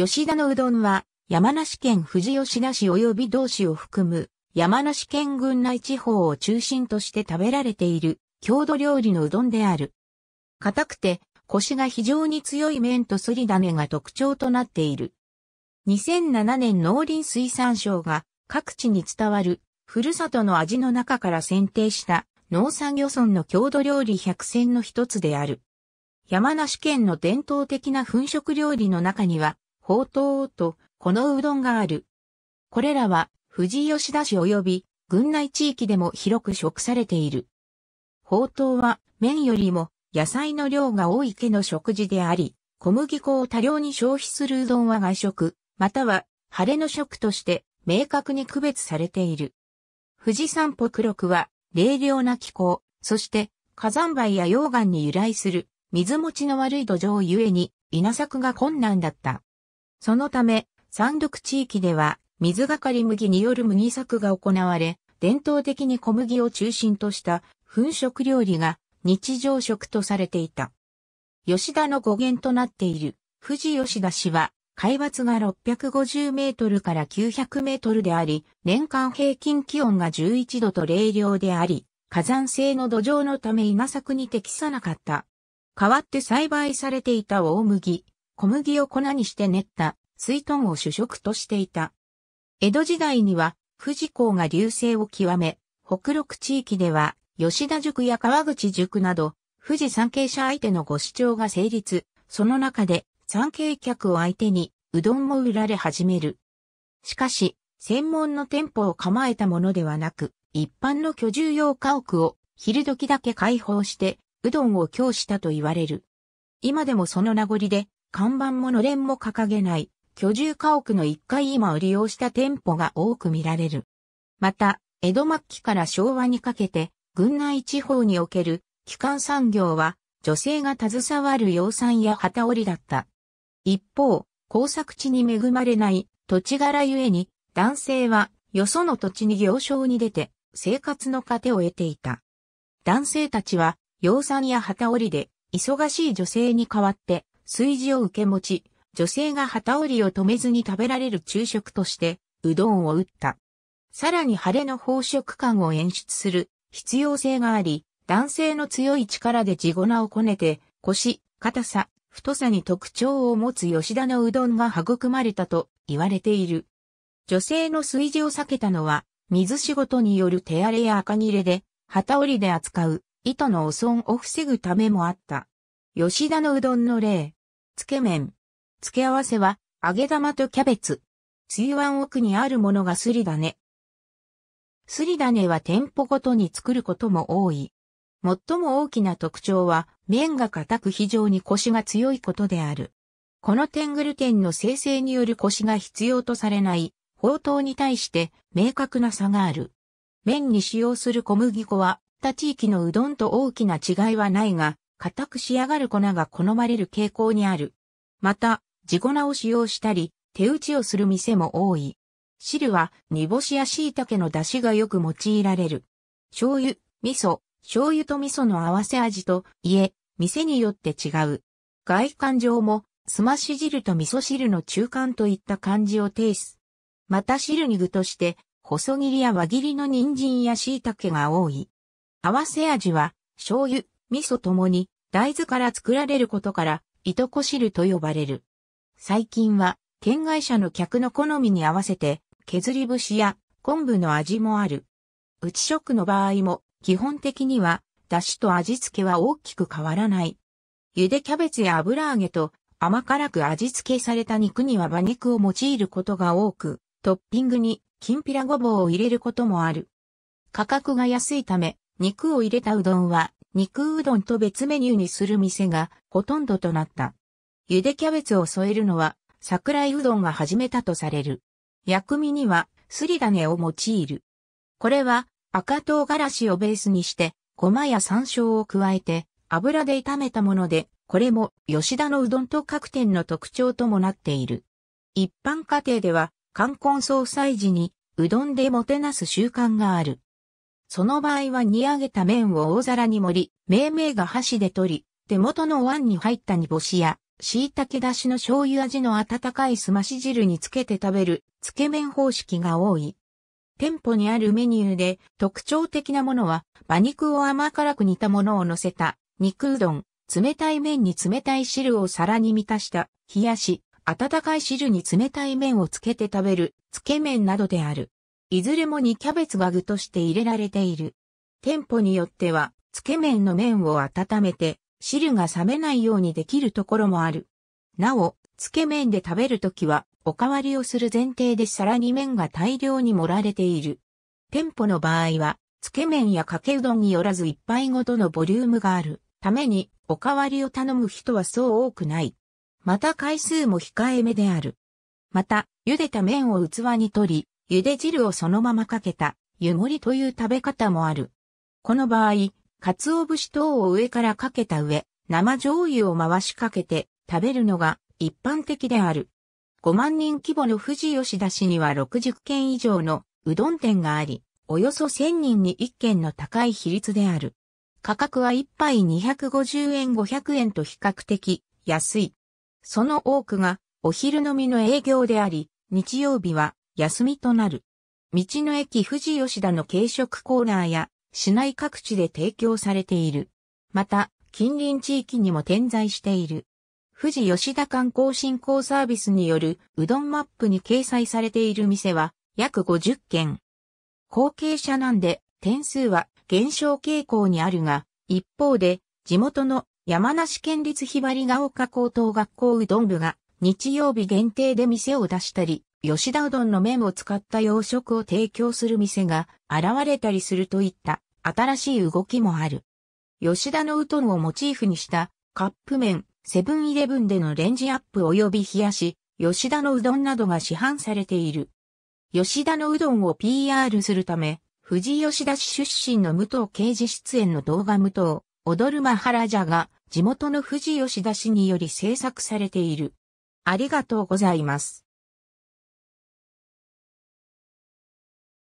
吉田のうどんは、山梨県富士吉田市及び同市を含む、山梨県群内地方を中心として食べられている、郷土料理のうどんである。硬くて、コシが非常に強い麺とすり種が特徴となっている。2007年農林水産省が各地に伝わる、ふるさとの味の中から選定した農産漁村の郷土料理百選の一つである。山梨県の伝統的な粉食料理の中には、ほうとうと、このうどんがある。これらは、富士吉田市及び、郡内地域でも広く食されている。ほうとうは、麺よりも、野菜の量が多い家の食事であり、小麦粉を多量に消費するうどんは外食、または、晴れの食として、明確に区別されている。富士山北六は、冷涼な気候、そして、火山灰や溶岩に由来する、水持ちの悪い土壌ゆえに、稲作が困難だった。そのため、山陸地域では、水がかり麦による麦作が行われ、伝統的に小麦を中心とした粉食料理が日常食とされていた。吉田の語源となっている富士吉田氏は、海抜が650メートルから900メートルであり、年間平均気温が11度と冷涼であり、火山性の土壌のため稲作に適さなかった。代わって栽培されていた大麦、小麦を粉にして練った水豚を主食としていた。江戸時代には富士港が流星を極め、北陸地域では吉田塾や川口塾など富士山系者相手のご主張が成立、その中で山系客を相手にうどんも売られ始める。しかし、専門の店舗を構えたものではなく、一般の居住用家屋を昼時だけ開放して、うどんを供したと言われる。今でもその名残で、看板ものれんも掲げない、居住家屋の1階今を利用した店舗が多く見られる。また、江戸末期から昭和にかけて、郡内地方における基幹産業は、女性が携わる養蚕や旗織りだった。一方、工作地に恵まれない土地柄ゆえに、男性はよその土地に行商に出て、生活の糧を得ていた。男性たちは、養蚕や旗織りで、忙しい女性に代わって、炊事を受け持ち、女性が旗織りを止めずに食べられる昼食として、うどんを打った。さらに晴れの宝飾感を演出する必要性があり、男性の強い力で地粉をこねて、腰、硬さ、太さに特徴を持つ吉田のうどんが育まれたと言われている。女性の炊事を避けたのは、水仕事による手荒れや赤切れで、旗織りで扱う糸の汚損を防ぐためもあった。吉田のうどんの例。つけ麺。付け合わせは、揚げ玉とキャベツ。つゆわん奥にあるものがすりだね。すりだねは店舗ごとに作ることも多い。最も大きな特徴は、麺が硬く非常に腰が強いことである。このテングルテンの生成による腰が必要とされない、宝刀に対して明確な差がある。麺に使用する小麦粉は、他地域のうどんと大きな違いはないが、固く仕上がる粉が好まれる傾向にある。また、地粉を使用したり、手打ちをする店も多い。汁は煮干しや椎茸の出汁がよく用いられる。醤油、味噌、醤油と味噌の合わせ味と、いえ、店によって違う。外観上も、すまし汁と味噌汁の中間といった感じを呈す。また汁に具として、細切りや輪切りの人参や椎茸が多い。合わせ味は、醤油、味噌ともに大豆から作られることから、糸こ汁と呼ばれる。最近は、県外者の客の好みに合わせて、削り節や昆布の味もある。内食の場合も、基本的には、だしと味付けは大きく変わらない。茹でキャベツや油揚げと甘辛く味付けされた肉には馬肉を用いることが多く、トッピングにきんぴらごぼうを入れることもある。価格が安いため、肉を入れたうどんは肉うどんと別メニューにする店がほとんどとなった。茹でキャベツを添えるのは桜井うどんが始めたとされる。薬味にはすり種を用いる。これは赤唐辛子をベースにして、ごまや山椒を加えて油で炒めたもので、これも吉田のうどんと各店の特徴ともなっている。一般家庭では、冠婚葬祭時にうどんでもてなす習慣がある。その場合は煮上げた麺を大皿に盛り、命名が箸で取り、手元のお椀に入った煮干しや、椎茸だしの醤油味の温かいすまし汁につけて食べる、つけ麺方式が多い。店舗にあるメニューで特徴的なものは、馬肉を甘辛く煮たものを乗せた、肉うどん、冷たい麺に冷たい汁を皿に満たした、冷やし、温かい汁に冷たい麺をつけて食べる、つけ麺などである。いずれもにキャベツが具として入れられている。店舗によっては、つけ麺の麺を温めて、汁が冷めないようにできるところもある。なお、つけ麺で食べるときは、おかわりをする前提でさらに麺が大量に盛られている。店舗の場合は、つけ麺やかけうどんによらず一杯ごとのボリュームがあるために、おかわりを頼む人はそう多くない。また回数も控えめである。また、茹でた麺を器に取り、茹で汁をそのままかけた、湯盛りという食べ方もある。この場合、鰹節等を上からかけた上、生醤油を回しかけて食べるのが一般的である。5万人規模の富士吉田市には60軒以上のうどん店があり、およそ1000人に1軒の高い比率である。価格は1杯250円500円と比較的安い。その多くがお昼飲みの営業であり、日曜日は休みとなる。道の駅富士吉田の軽食コーナーや市内各地で提供されている。また、近隣地域にも点在している。富士吉田観光振興サービスによるうどんマップに掲載されている店は約50件。後継者なんで点数は減少傾向にあるが、一方で地元の山梨県立ひばりが丘高等学校うどん部が日曜日限定で店を出したり、吉田うどんの麺を使った洋食を提供する店が現れたりするといった新しい動きもある。吉田のうどんをモチーフにしたカップ麺、セブンイレブンでのレンジアップ及び冷やし、吉田のうどんなどが市販されている。吉田のうどんを PR するため、富士吉田市出身の武藤刑事出演の動画武藤、踊るマハラジャが地元の富士吉田市により制作されている。ありがとうございます。